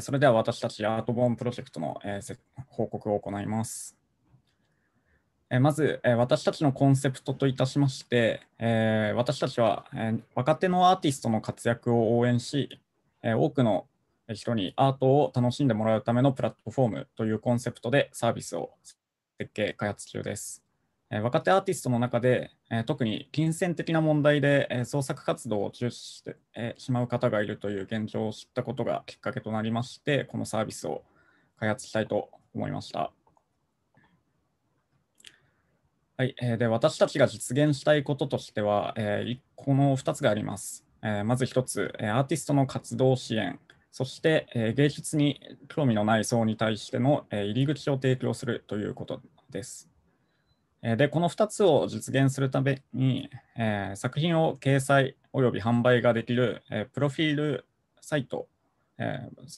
それでは私たちアートボーンプロジェクトの報告を行います。まず、私たちのコンセプトといたしまして、私たちは若手のアーティストの活躍を応援し、多くの人にアートを楽しんでもらうためのプラットフォームというコンセプトでサービスを設計、開発中です。若手アーティストの中で、特に金銭的な問題で創作活動を中止してしまう方がいるという現状を知ったことがきっかけとなりまして、このサービスを開発したいと思いました。はい、で私たちが実現したいこととしては、この2つがあります。まず1つ、アーティストの活動支援、そして芸術に興味のない層に対しての入り口を提供するということです。で、この2つを実現するために、えー、作品を掲載および販売ができる、えー、プロフィールサイト、えー、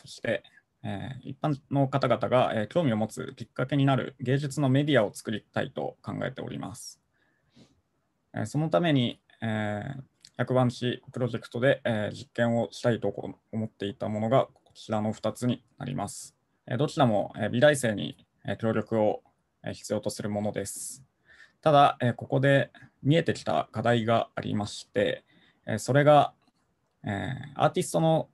そして、え一般の方々が、え興味を持つきっかけになる芸術のメディアを作りたいと考えております。えそのために、え100番市プロジェクトで、え実験をしたいと思っていたものがこちらの2つになります。えどちらも、え美大生に、え協力を必要とするものです。ただ、ここで見えてきた課題がありまして、それがアーティストの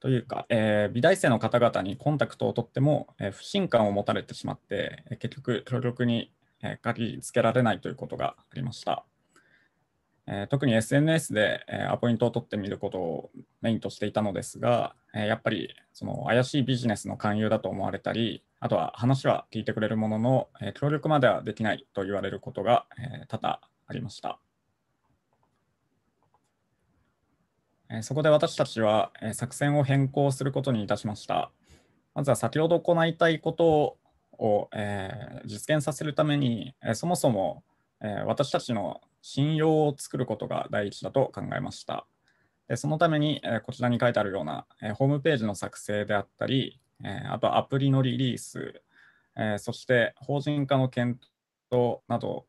というか、美大生の方々にコンタクトをとっても不信感を持たれてしまって、結局、協力にかぎつけられないということがありました。特に SNS でアポイントを取ってみることをメインとしていたのですが、やっぱりその怪しいビジネスの勧誘だと思われたり、あとは話は聞いてくれるものの、え協力まではできないと言われることが、え多々ありました。えそこで私たちは、え作戦を変更することにいたしました。まずは先ほど行いたいことを、え実現させるために、えそもそも、え私たちの信用を作ることが第一だと考えました。でそのために、えこちらに書いてあるような、えホームページの作成であったり、えー、あとアプリのリリース、えー、そして法人化の検討など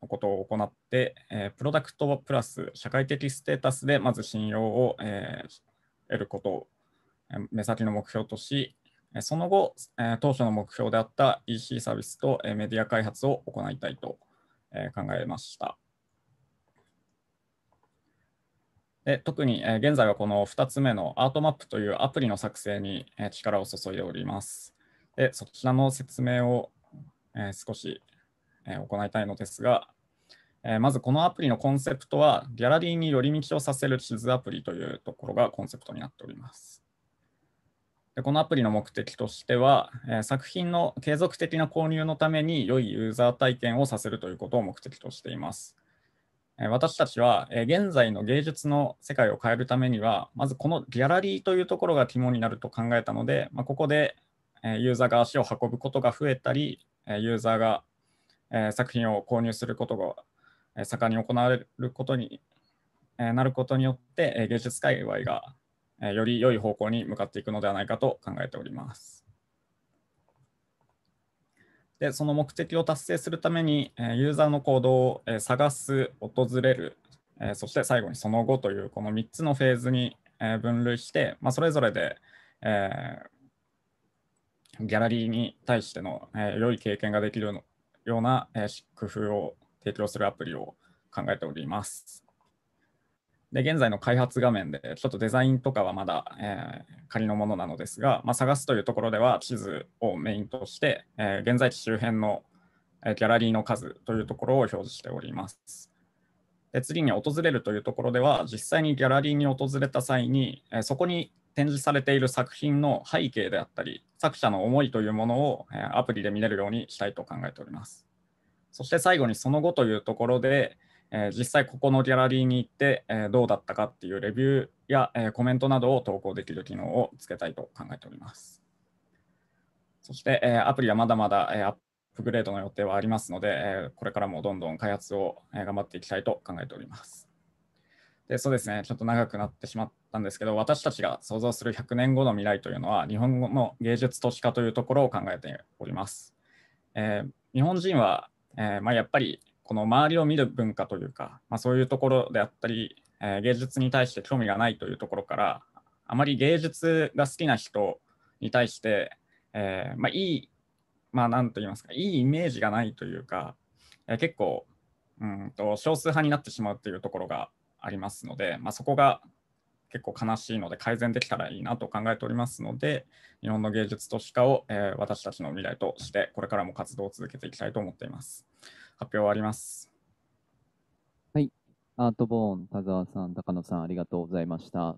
のことを行って、えー、プロダクトプラス社会的ステータスでまず信用を、えー、得ることを目先の目標とし、その後、当初の目標であった EC サービスとメディア開発を行いたいと考えました。で特に、え現在はこの2つ目のアートマップというアプリの作成に、え力を注いでおります。でそちらの説明を、え少し、え行いたいのですが、えまずこのアプリのコンセプトはギャラリーに寄り道をさせる地図アプリというところがコンセプトになっております。でこのアプリの目的としては、え作品の継続的な購入のために良いユーザー体験をさせるということを目的としています。私たちは現在の芸術の世界を変えるためには、まずこのギャラリーというところが肝になると考えたので、まあ、ここでユーザーが足を運ぶことが増えたり、ユーザーが作品を購入することが盛んに行われることになることによって、芸術界隈がより良い方向に向かっていくのではないかと考えております。でその目的を達成するために、えユーザーの行動を、え探す、訪れる、えそして最後にその後というこの3つのフェーズに、え分類して、まあ、それぞれで、えギャラリーに対しての、え良い経験ができるような、え工夫を提供するアプリを考えております。で現在の開発画面でちょっとデザインとかはまだ、えー、仮のものなのですが、まあ、探すというところでは地図をメインとして、えー、現在地周辺の、えギャラリーの数というところを表示しております。で次に訪れるというところでは実際にギャラリーに訪れた際に、えそこに展示されている作品の背景であったり作者の思いというものを、えアプリで見れるようにしたいと考えております。そして最後にその後というところで、えー、実際ここのギャラリーに行って、えー、どうだったかっていうレビューや、えー、コメントなどを投稿できる機能をつけたいと考えております。そして、えアプリはまだまだ、えアップグレードの予定はありますので、えこれからもどんどん開発を、え頑張っていきたいと考えております。でそうですね、ちょっと長くなってしまったんですけど、私たちが想像する100年後の未来というのは、日本語の芸術都市化というところを考えております。え日本人は、えまあ、やっぱりこの周りを見る文化というか、まあ、そういうところであったり、えー、芸術に対して興味がないというところからあまり芸術が好きな人に対して、えー、まあ、いいまあ何と言いますかいいイメージがないというか、えー、結構うんと少数派になってしまうというところがありますので、まあ、そこが結構悲しいので改善できたらいいなと考えておりますので日本の芸術都市化を、え私たちの未来としてこれからも活動を続けていきたいと思っています。発表終わります。はい。アートボーン、田沢さん、高野さん、ありがとうございました。